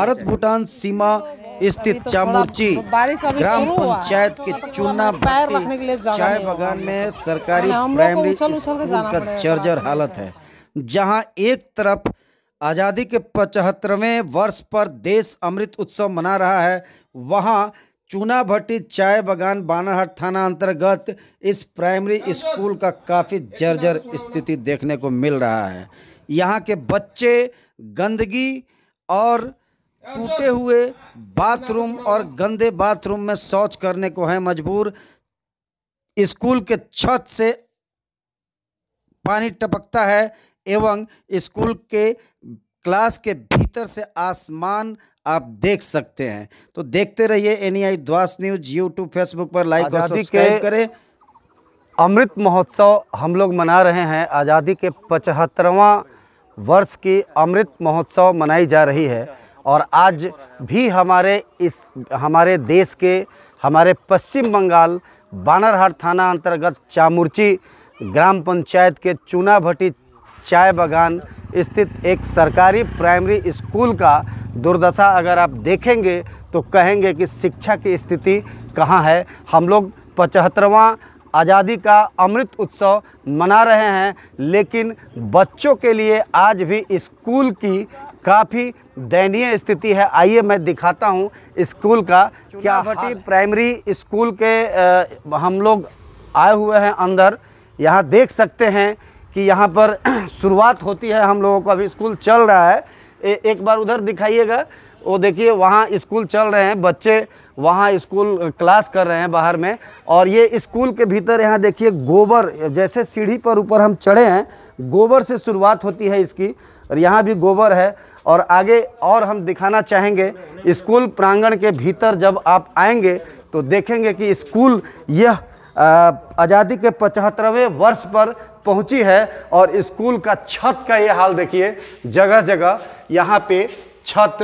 भारत भूटान सीमा स्थित तो चामुर्ची ग्राम पंचायत तो के चूना चाय बगान में सरकारी प्राइमरी स्कूल का जर्जर हालत है जहां एक तरफ आज़ादी के पचहत्तरवें वर्ष पर देश अमृत उत्सव मना रहा है वहां चूना भट्टी चाय बगान बानाहट थाना अंतर्गत इस प्राइमरी स्कूल का काफ़ी जर्जर स्थिति देखने को मिल रहा है यहाँ के बच्चे गंदगी और टूटे हुए बाथरूम और गंदे बाथरूम में शौच करने को है मजबूर स्कूल के छत से पानी टपकता है एवं स्कूल के क्लास के भीतर से आसमान आप देख सकते हैं तो देखते रहिए आई द्वास न्यूज यूट्यूब फेसबुक पर लाइक और सब्सक्राइब करें अमृत महोत्सव हम लोग मना रहे हैं आज़ादी के पचहत्तरवां वर्ष की अमृत महोत्सव मनाई जा रही है और आज भी हमारे इस हमारे देश के हमारे पश्चिम बंगाल बानरहाट थाना अंतर्गत चामुर्ची ग्राम पंचायत के चूना भट्टी चाय बागान स्थित एक सरकारी प्राइमरी स्कूल का दुर्दशा अगर आप देखेंगे तो कहेंगे कि शिक्षा की स्थिति कहाँ है हम लोग पचहत्तरवां आज़ादी का अमृत उत्सव मना रहे हैं लेकिन बच्चों के लिए आज भी स्कूल की काफ़ी दयनीय स्थिति है आइए मैं दिखाता हूँ स्कूल का क्या भट्टी प्राइमरी स्कूल के आ, हम लोग आए हुए हैं अंदर यहाँ देख सकते हैं कि यहाँ पर शुरुआत होती है हम लोगों को अभी स्कूल चल रहा है ए, एक बार उधर दिखाइएगा वो देखिए वहाँ स्कूल चल रहे हैं बच्चे वहाँ स्कूल क्लास कर रहे हैं बाहर में और ये स्कूल के भीतर यहाँ देखिए गोबर जैसे सीढ़ी पर ऊपर हम चढ़े हैं गोबर से शुरुआत होती है इसकी और यहाँ भी गोबर है और आगे और हम दिखाना चाहेंगे स्कूल प्रांगण के भीतर जब आप आएंगे तो देखेंगे कि स्कूल यह आज़ादी के पचहत्तरवें वर्ष पर पहुँची है और स्कूल का छत का ये हाल देखिए जगह जगह यहाँ पे छत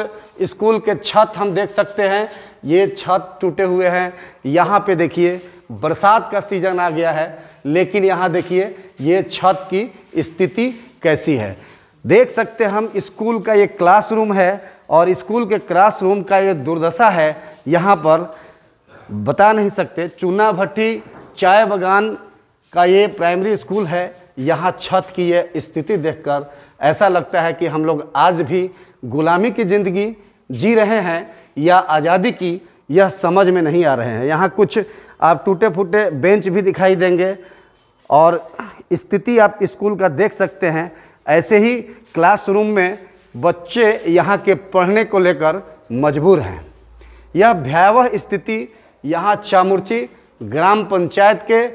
स्कूल के छत हम देख सकते हैं ये छत टूटे हुए हैं यहाँ पे देखिए बरसात का सीजन आ गया है लेकिन यहाँ देखिए ये छत की स्थिति कैसी है देख सकते हम स्कूल का ये क्लासरूम है और स्कूल के क्लासरूम का ये दुर्दशा है यहाँ पर बता नहीं सकते चूना भट्टी चाय बागान का ये प्राइमरी स्कूल है यहाँ छत की ये स्थिति देखकर ऐसा लगता है कि हम लोग आज भी गुलामी की ज़िंदगी जी रहे हैं या आज़ादी की यह समझ में नहीं आ रहे हैं यहाँ कुछ आप टूटे फूटे बेंच भी दिखाई देंगे और स्थिति आप स्कूल का देख सकते हैं ऐसे ही क्लासरूम में बच्चे यहाँ के पढ़ने को लेकर मजबूर हैं यह भयावह स्थिति यहाँ चामुर्ची ग्राम पंचायत के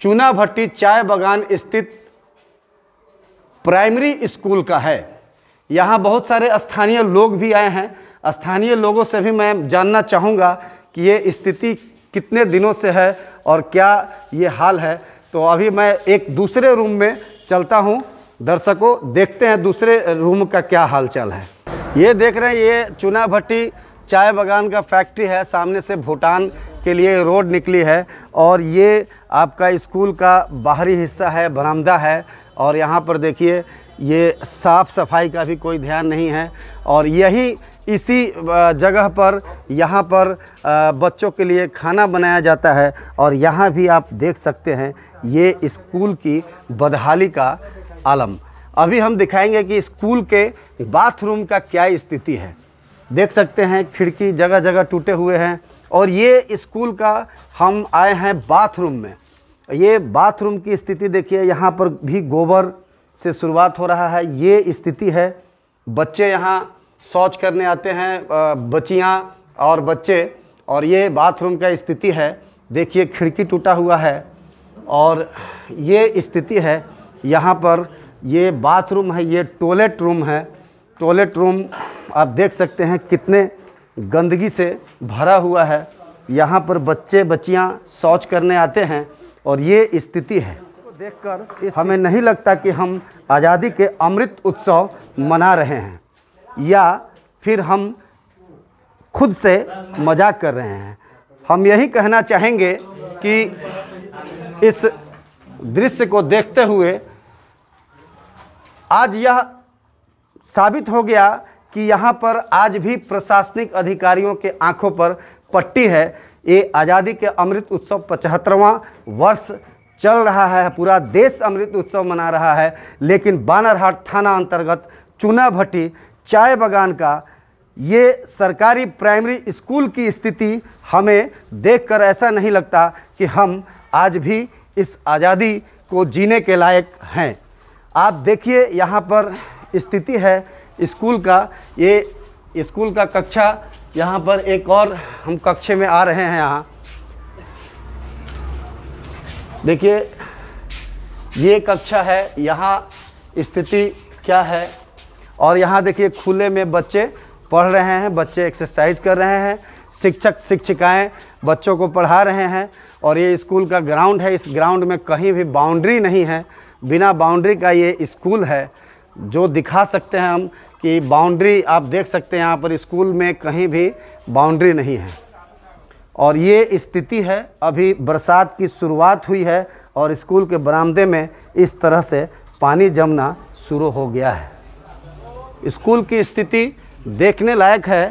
चूना भट्टी चाय बगान स्थित प्राइमरी स्कूल का है यहाँ बहुत सारे स्थानीय लोग भी आए हैं स्थानीय लोगों से भी मैं जानना चाहूँगा कि ये स्थिति कितने दिनों से है और क्या ये हाल है तो अभी मैं एक दूसरे रूम में चलता हूँ दर्शकों देखते हैं दूसरे रूम का क्या हालचाल है ये देख रहे हैं ये चुना भट्टी चाय बागान का फैक्ट्री है सामने से भूटान के लिए रोड निकली है और ये आपका स्कूल का बाहरी हिस्सा है बरामदा है और यहाँ पर देखिए ये साफ़ सफाई का भी कोई ध्यान नहीं है और यही इसी जगह पर यहाँ पर बच्चों के लिए खाना बनाया जाता है और यहाँ भी आप देख सकते हैं ये स्कूल की बदहाली का आलम अभी हम दिखाएंगे कि स्कूल के बाथरूम का क्या स्थिति है देख सकते हैं खिड़की जगह जगह टूटे हुए हैं और ये स्कूल का हम आए हैं बाथरूम में ये बाथरूम की स्थिति देखिए यहाँ पर भी गोबर से शुरुआत हो रहा है ये स्थिति है बच्चे यहाँ शौच करने आते हैं बच्चियाँ और बच्चे और ये बाथरूम का स्थिति है देखिए खिड़की टूटा हुआ है और ये स्थिति है यहाँ पर ये बाथरूम है ये टॉयलेट रूम है टॉयलेट रूम आप देख सकते हैं कितने गंदगी से भरा हुआ है यहाँ पर बच्चे बच्चियाँ शौच करने आते हैं और ये स्थिति है देखकर हमें नहीं लगता कि हम आज़ादी के अमृत उत्सव मना रहे हैं या फिर हम खुद से मजाक कर रहे हैं हम यही कहना चाहेंगे कि इस दृश्य को देखते हुए आज यह साबित हो गया कि यहाँ पर आज भी प्रशासनिक अधिकारियों के आंखों पर पट्टी है ये आज़ादी के अमृत उत्सव पचहत्तरवां वर्ष चल रहा है पूरा देश अमृत उत्सव मना रहा है लेकिन बानरहाट थाना अंतर्गत चूना भट्टी चाय बागान का ये सरकारी प्राइमरी स्कूल की स्थिति हमें देखकर ऐसा नहीं लगता कि हम आज भी इस आज़ादी को जीने के लायक हैं आप देखिए यहाँ पर स्थिति है स्कूल का ये स्कूल का कक्षा यहाँ पर एक और हम कक्षे में आ रहे हैं यहाँ देखिए ये कक्षा है यहाँ स्थिति क्या है और यहाँ देखिए खुले में बच्चे पढ़ रहे हैं बच्चे एक्सरसाइज कर रहे हैं शिक्षक शिक्षिकाएं बच्चों को पढ़ा रहे हैं और ये स्कूल का ग्राउंड है इस ग्राउंड में कहीं भी बाउंड्री नहीं है बिना बाउंड्री का ये स्कूल है जो दिखा सकते हैं हम कि बाउंड्री आप देख सकते हैं यहाँ पर स्कूल में कहीं भी बाउंड्री नहीं है और ये स्थिति है अभी बरसात की शुरुआत हुई है और स्कूल के बरामदे में इस तरह से पानी जमना शुरू हो गया है स्कूल की स्थिति देखने लायक है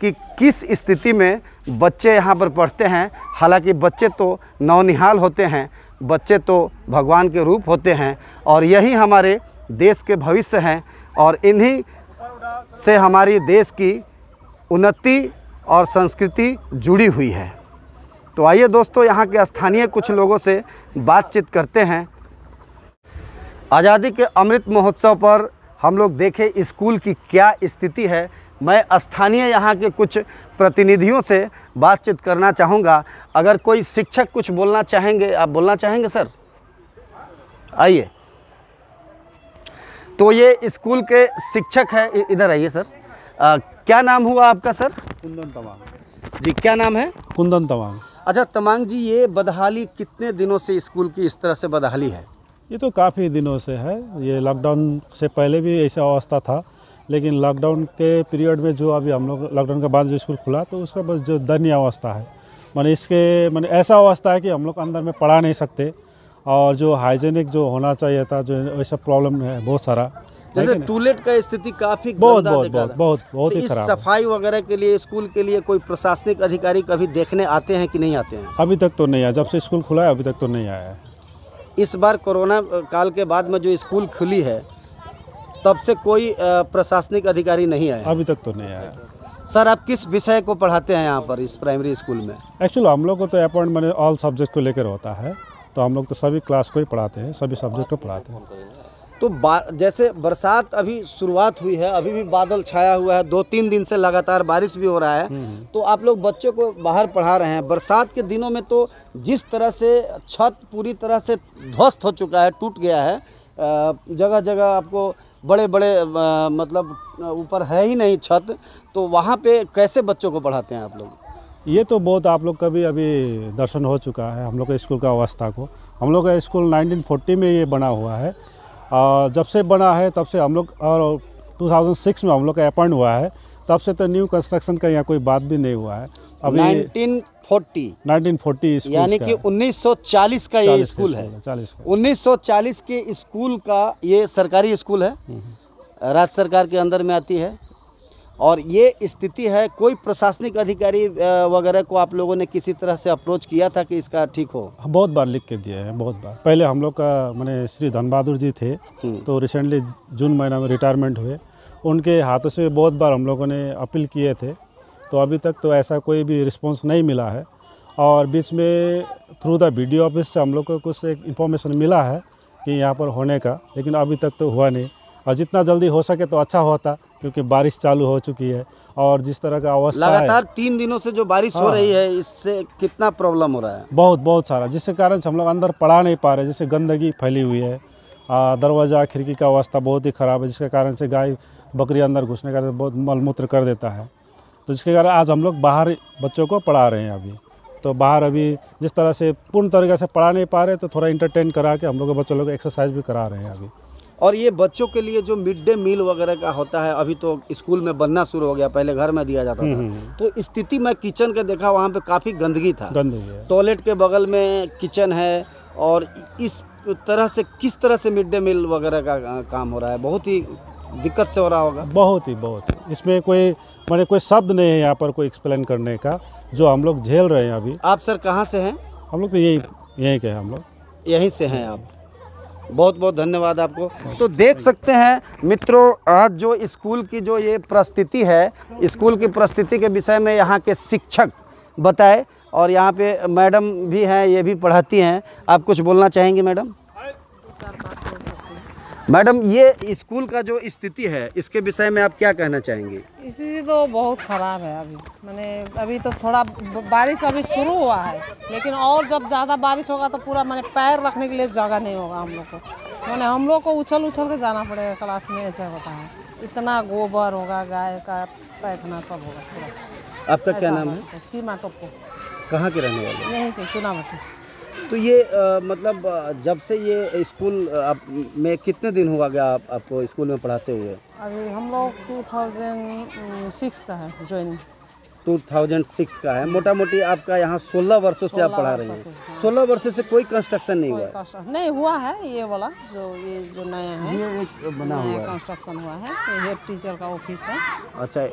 कि किस स्थिति में बच्चे यहाँ पर पढ़ते हैं हालांकि बच्चे तो नौनिहाल होते हैं बच्चे तो भगवान के रूप होते हैं और यही हमारे देश के भविष्य हैं और इन्हीं से हमारी देश की उन्नति और संस्कृति जुड़ी हुई है तो आइए दोस्तों यहाँ के स्थानीय कुछ लोगों से बातचीत करते हैं आज़ादी के अमृत महोत्सव पर हम लोग देखें स्कूल की क्या स्थिति है मैं स्थानीय यहाँ के कुछ प्रतिनिधियों से बातचीत करना चाहूँगा अगर कोई शिक्षक कुछ बोलना चाहेंगे आप बोलना चाहेंगे सर आइए तो ये स्कूल के शिक्षक हैं इधर आइए सर क्या नाम हुआ आपका सर कुंदन तवांग जी क्या नाम है कुंदन तवांग अच्छा तमांग जी ये बदहाली कितने दिनों से स्कूल की इस तरह से बदहाली है ये तो काफ़ी दिनों से है ये लॉकडाउन से पहले भी ऐसा अवस्था था लेकिन लॉकडाउन के पीरियड में जो अभी हम लोग लॉकडाउन के बाद जो स्कूल खुला तो उसका बस जो दयनीय अवस्था है मैंने इसके मैंने ऐसा अवस्था है कि हम लोग अंदर में पढ़ा नहीं सकते और जो हाइजेनिक जो होना चाहिए था जो वैसा प्रॉब्लम है बहुत सारा जैसे टूलेट का स्थिति काफी बहुत बहुत बहुत बहुत तो बहुत ही खराब सफाई वगैरह के लिए स्कूल के लिए कोई प्रशासनिक अधिकारी कभी देखने आते हैं कि नहीं आते हैं अभी तक तो नहीं आया जब से स्कूल खुला है अभी तक तो नहीं आया है इस बार कोरोना काल के बाद में जो स्कूल खुली है तब से कोई प्रशासनिक अधिकारी नहीं आया अभी तक तो नहीं आया सर आप किस विषय को पढ़ाते हैं यहाँ पर इस प्राइमरी स्कूल में एक्चुअली हम लोग को तो अपॉइंटमेंट ऑल सब्जेक्ट को लेकर होता है तो हम लोग तो सभी क्लास को ही पढ़ाते हैं सभी सब्जेक्ट को पढ़ाते हैं तो जैसे बरसात अभी शुरुआत हुई है अभी भी बादल छाया हुआ है दो तीन दिन से लगातार बारिश भी हो रहा है हम्म, हम्म। तो आप लोग बच्चों को बाहर पढ़ा रहे हैं बरसात के दिनों में तो जिस तरह से छत पूरी तरह से ध्वस्त हो चुका है टूट गया है जगह जगह आपको बड़े बड़े मतलब ऊपर है ही नहीं छत तो वहाँ पे कैसे बच्चों को पढ़ाते हैं आप लोग ये तो बहुत आप लोग का भी अभी दर्शन हो चुका है हम लोग के स्कूल का अवस्था को हम लोग का स्कूल 1940 में ये बना हुआ है और जब से बना है तब से हम लोग और 2006 में हम लोग का अपॉइंट हुआ है तब से तो न्यू कंस्ट्रक्शन का यहाँ कोई बात भी नहीं हुआ है अभी 1940 1940 यानी कि 1940 का ये स्कूल है 40 1940 के स्कूल का ये सरकारी स्कूल है हम्म। राज्य सरकार के अंदर में आती है और ये स्थिति है कोई प्रशासनिक अधिकारी वगैरह को आप लोगों ने किसी तरह से अप्रोच किया था कि इसका ठीक हो हाँ, बहुत बार लिख के दिए हैं बहुत बार पहले हम लोग का मैंने श्री धनबहादुर जी थे हम्म। तो रिसेंटली जून महीना में रिटायरमेंट हुए उनके हाथों से बहुत बार हम लोगों ने अपील किए थे तो अभी तक तो ऐसा कोई भी रिस्पॉन्स नहीं मिला है और बीच में थ्रू द बी ऑफिस से हम लोग को कुछ एक इन्फॉर्मेशन मिला है कि यहाँ पर होने का लेकिन अभी तक तो हुआ नहीं और जितना जल्दी हो सके तो अच्छा होता क्योंकि बारिश चालू हो चुकी है और जिस तरह का अवस्था लगातार तीन दिनों से जो बारिश हाँ, हो रही है इससे कितना प्रॉब्लम हो रहा है बहुत बहुत सारा जिसके कारण हम लोग अंदर पढ़ा नहीं पा रहे जैसे गंदगी फैली हुई है दरवाज़ा खिड़की का अवस्था बहुत ही ख़राब है जिसके कारण से गाय बकरी अंदर घुसने का बहुत मलमूत्र कर देता है तो जिसके कारण आज हम लोग बाहर बच्चों को पढ़ा रहे हैं अभी तो बाहर अभी जिस तरह से पूर्ण तरीके से पढ़ा नहीं पा रहे तो थोड़ा इंटरटेन करा के हम लोग बच्चों लोग एक्सरसाइज भी करा रहे हैं अभी और ये बच्चों के लिए जो मिड डे मील वगैरह का होता है अभी तो स्कूल में बनना शुरू हो गया पहले घर में दिया जाता हम्म, था हम्म, हम्म। तो स्थिति मैं किचन के देखा वहाँ पे काफ़ी गंदगी था टॉयलेट के बगल में किचन है और इस तरह से किस तरह से मिड डे मील वगैरह का काम हो रहा है बहुत ही दिक्कत से हो रहा होगा बहुत ही बहुत इसमें कोई मैंने कोई शब्द नहीं है यहाँ पर कोई एक्सप्लेन करने का जो हम लोग झेल रहे हैं अभी आप सर कहाँ से हैं हम लोग तो यही यहीं के हैं हम लोग यहीं से हैं आप बहुत बहुत धन्यवाद आपको तो देख सकते हैं मित्रों आज जो स्कूल की जो ये परिस्थिति है स्कूल की परिस्थिति के विषय में यहाँ के शिक्षक बताए और यहाँ पे मैडम भी हैं ये भी पढ़ाती हैं आप कुछ बोलना चाहेंगी मैडम मैडम ये स्कूल का जो स्थिति है इसके विषय में आप क्या कहना चाहेंगे स्थिति तो बहुत ख़राब है अभी मैंने अभी तो थोड़ा बारिश अभी शुरू हुआ है लेकिन और जब ज़्यादा बारिश होगा तो पूरा मैंने पैर रखने के लिए जगह नहीं होगा हम लोग को मैंने हम लोग को उछल उछल के जाना पड़ेगा क्लास में ऐसा होता है इतना गोबर होगा गाय का पैखना सब होगा आपका क्या नाम है सीमा टोपो कहाँ के रहने वाले यहीं पे सुना तो ये आ, मतलब जब से ये स्कूल आप, में कितने दिन हुआ गया आप, आपको स्कूल में पढ़ाते हुए अभी हम लोग 2006 का है ज्वाइनिंग 2006 का है मोटा मोटी आपका यहाँ 16 वर्षों से आप पढ़ा रहे हैं 16 हाँ। वर्षों से कोई कंस्ट्रक्शन नहीं हुआ नहीं हुआ है ये वाला जो ये जो नया है ये एक बना हुआ है कंस्ट्रक्शन हुआ है हेड तो टीचर का ऑफिस है अच्छा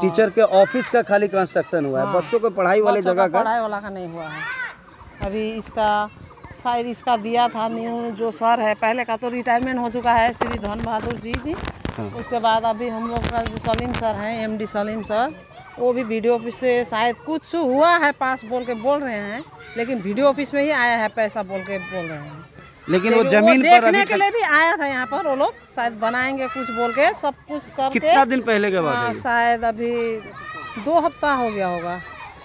टीचर हाँ। के ऑफिस का खाली कंस्ट्रक्शन हुआ है हाँ। बच्चों को पढ़ाई वाले जगह का पढ़ाई वाला का नहीं हुआ है अभी इसका शायद इसका दिया था न्यू जो सर है पहले का तो रिटायरमेंट हो चुका है श्री धन बहादुर जी जी हाँ। उसके बाद अभी हम लोग का जो सलीम सर हैं एमडी सलीम सर वो भी वीडियो ऑफिस से शायद कुछ हुआ है पास बोल के बोल रहे हैं लेकिन वीडियो ऑफिस में ही आया है पैसा बोल के बोल रहे हैं लेकिन, वो जमीन वो पर के लिए भी आया था यहाँ पर वो लोग शायद बनाएंगे कुछ बोल के सब कुछ करके कितना दिन पहले के बाद हाँ, शायद अभी दो हफ्ता हो गया होगा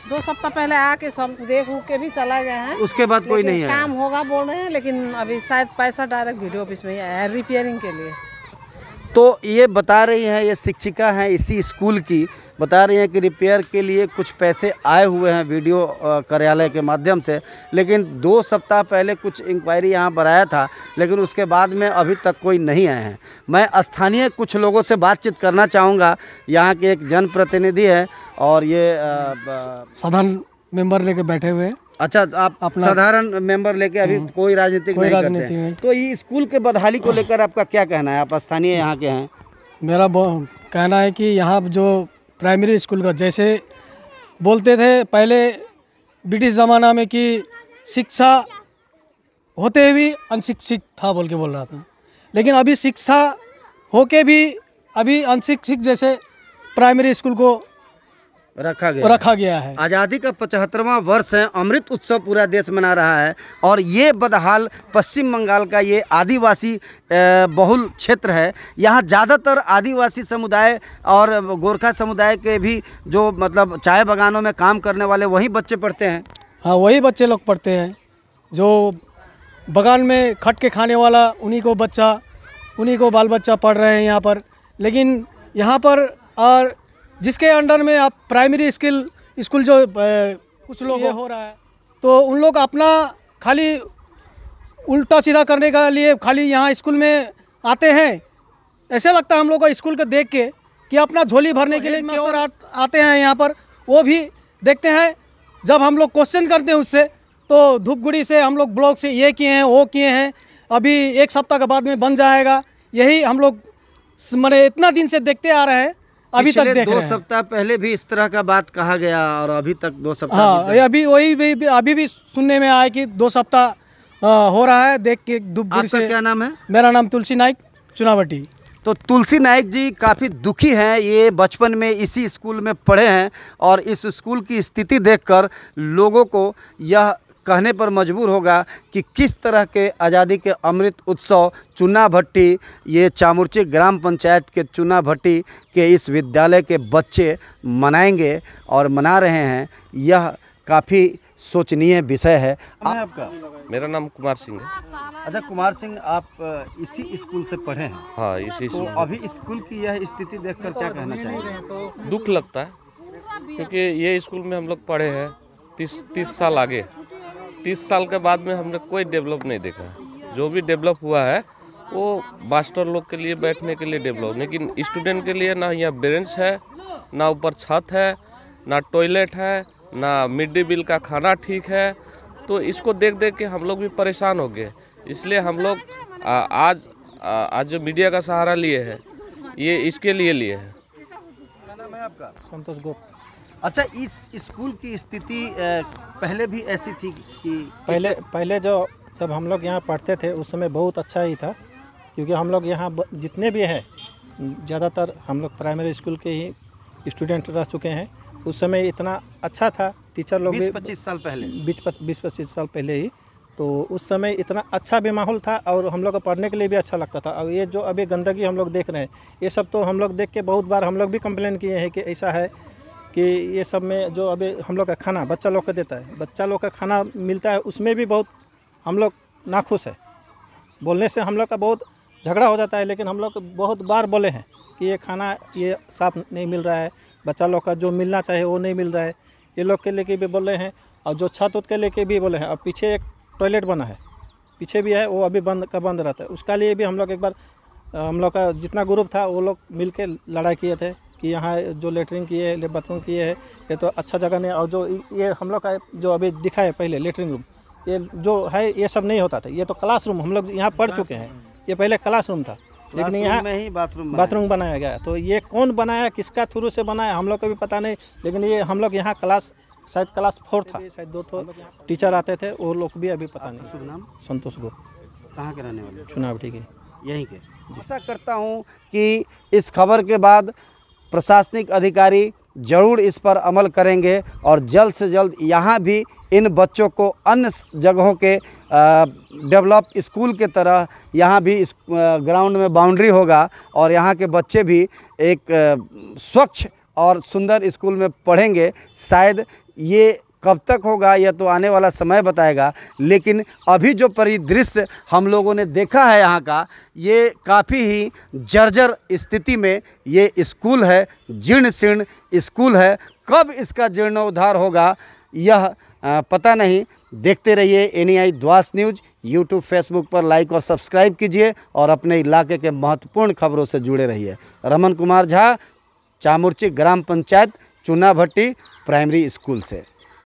दो सप्ताह पहले आके सब देख उख के भी चला गया है उसके बाद कोई नहीं है काम होगा बोल रहे हैं लेकिन अभी शायद पैसा डायरेक्ट वीडियो ऑफिस में ही आया है रिपेयरिंग के लिए तो ये बता रही हैं ये शिक्षिका हैं इसी स्कूल की बता रही हैं कि रिपेयर के लिए कुछ पैसे आए हुए हैं वीडियो कार्यालय के माध्यम से लेकिन दो सप्ताह पहले कुछ इंक्वायरी यहाँ पर आया था लेकिन उसके बाद में अभी तक कोई नहीं आए हैं मैं स्थानीय कुछ लोगों से बातचीत करना चाहूँगा यहाँ के एक जनप्रतिनिधि है और ये सदन मेंबर लेके बैठे हुए हैं अच्छा आप अपना साधारण मेंबर लेके अभी हम्म। कोई राजनीतिक नहीं राजनीति करते हैं। तो ये स्कूल के बदहाली को हाँ। लेकर आपका क्या कहना है आप स्थानीय यहाँ के हैं मेरा कहना है कि यहाँ जो प्राइमरी स्कूल का जैसे बोलते थे पहले ब्रिटिश ज़माना में कि शिक्षा होते भी अनशिक्षित था बोल के बोल रहा था लेकिन अभी शिक्षा होके भी अभी अनशिक्षित जैसे प्राइमरी स्कूल को रखा गया रखा गया है आज़ादी का पचहत्तरवा वर्ष है अमृत उत्सव पूरा देश मना रहा है और ये बदहाल पश्चिम बंगाल का ये आदिवासी बहुल क्षेत्र है यहाँ ज़्यादातर आदिवासी समुदाय और गोरखा समुदाय के भी जो मतलब चाय बागानों में काम करने वाले वही बच्चे पढ़ते हैं हाँ वही बच्चे लोग पढ़ते हैं जो बगान में खट के खाने वाला उन्हीं को बच्चा उन्हीं को बाल बच्चा पढ़ रहे हैं यहाँ पर लेकिन यहाँ पर और जिसके अंडर में आप प्राइमरी स्किल स्कूल जो कुछ लोग हो रहा है तो उन लोग अपना खाली उल्टा सीधा करने के लिए खाली यहाँ स्कूल में आते हैं ऐसे लगता है हम लोग को स्कूल को देख के कि अपना झोली भरने के लिए मास्टर आ, आते हैं यहाँ पर वो भी देखते हैं जब हम लोग क्वेश्चन करते हैं उससे तो धूपगुड़ी से हम लोग ब्लॉक से ये किए हैं वो किए हैं अभी एक सप्ताह के बाद में बन जाएगा यही हम लोग मैंने इतना दिन से देखते आ रहे हैं अभी तक देख दो सप्ताह पहले भी इस तरह का बात कहा गया और अभी तक दो सप्ताह हाँ अभी वही भी अभी भी सुनने में आया कि दो सप्ताह हो रहा है देख के से क्या नाम है मेरा नाम तुलसी नाइक चुनावटी तो तुलसी नायक जी काफ़ी दुखी हैं ये बचपन में इसी स्कूल में पढ़े हैं और इस स्कूल की स्थिति देखकर लोगों को यह कहने पर मजबूर होगा कि किस तरह के आज़ादी के अमृत उत्सव चुना भट्टी ये चामुर्ची ग्राम पंचायत के चुना भट्टी के इस विद्यालय के बच्चे मनाएंगे और मना रहे हैं यह काफ़ी सोचनीय विषय है आपका मेरा नाम कुमार सिंह है अच्छा कुमार सिंह आप इसी स्कूल से पढ़े हैं हाँ इसी तो अभी स्कूल की यह स्थिति देखकर क्या कहना चाहिए दुख लगता है क्योंकि ये स्कूल में हम लोग पढ़े हैं तीस तीस साल आगे तीस साल के बाद में हमने कोई डेवलप नहीं देखा जो भी डेवलप हुआ है वो मास्टर लोग के लिए बैठने के लिए डेवलप लेकिन स्टूडेंट के लिए ना यहाँ बेंच है ना ऊपर छत है ना टॉयलेट है ना मिड डे मील का खाना ठीक है तो इसको देख देख के हम लोग भी परेशान हो गए इसलिए हम लोग आज आज जो मीडिया का सहारा लिए हैं ये इसके लिए लिए हैं आपका संतोष गुप्त अच्छा इस स्कूल की स्थिति पहले भी ऐसी थी कि पहले पहले जो जब हम लोग यहाँ पढ़ते थे उस समय बहुत अच्छा ही था क्योंकि हम लोग यहाँ जितने भी हैं ज़्यादातर हम लोग प्राइमरी स्कूल के ही स्टूडेंट रह चुके हैं उस समय इतना अच्छा था टीचर लोग बीस पच्चीस साल पहले बीस पच्चीस साल पहले ही तो उस समय इतना अच्छा भी माहौल था और हम लोग को पढ़ने के लिए भी अच्छा लगता था और ये जो अभी गंदगी हम लोग देख रहे हैं ये सब तो हम लोग देख के बहुत बार हम लोग भी कंप्लेन किए हैं कि ऐसा है कि ये सब में जो अभी हम लोग का खाना बच्चा लोग को देता है बच्चा लोग का खाना मिलता है उसमें भी बहुत हम लोग नाखुश है बोलने से हम लोग का बहुत झगड़ा हो जाता है लेकिन हम लोग बहुत बार बोले हैं कि ये खाना ये साफ नहीं मिल रहा है बच्चा लोग का जो मिलना चाहिए वो नहीं मिल रहा है ये लोग के लेके भी बोले हैं और जो छत उत के लेके भी बोले हैं और पीछे एक टॉयलेट बना है पीछे भी है वो अभी बंद का बंद रहता है उसका लिए भी हम लोग एक बार हम लोग का जितना ग्रुप था वो लोग मिल के लड़ाई किए थे कि यहाँ जो लेटरिन किए हैं बाथरूम किए है ये तो अच्छा जगह नहीं और जो ये हम लोग का जो अभी दिखा है पहले लेटरिंग रूम ये जो है ये सब नहीं होता था ये तो रूम हम लोग यहाँ पढ़ चुके हैं ये पहले रूम था लेकिन यहाँ बाथरूम बाथरूम बनाया गया तो ये कौन बनाया किसका थ्रू से बनाया हम लोग को भी पता नहीं लेकिन ये हम लोग यहाँ क्लास शायद क्लास फोर था शायद दो तो टीचर आते थे वो लोग भी अभी पता नहीं नाम संतोष गुप्त कहाँ के रहने वाले चुनाव ठीक है यहीं के ऐसा करता हूँ कि इस खबर के बाद प्रशासनिक अधिकारी ज़रूर इस पर अमल करेंगे और जल्द से जल्द यहाँ भी इन बच्चों को अन्य जगहों के डेवलप स्कूल के तरह यहाँ भी इस ग्राउंड में बाउंड्री होगा और यहाँ के बच्चे भी एक स्वच्छ और सुंदर स्कूल में पढ़ेंगे शायद ये कब तक होगा यह तो आने वाला समय बताएगा लेकिन अभी जो परिदृश्य हम लोगों ने देखा है यहाँ का ये काफ़ी ही जर्जर स्थिति में ये स्कूल है जीर्ण शीर्ण स्कूल है कब इसका जीर्णोद्धार होगा यह पता नहीं देखते रहिए एन आई द्वास न्यूज यूट्यूब फेसबुक पर लाइक और सब्सक्राइब कीजिए और अपने इलाके के महत्वपूर्ण खबरों से जुड़े रहिए रमन कुमार झा चामुर्ची ग्राम पंचायत चुना भट्टी प्राइमरी स्कूल से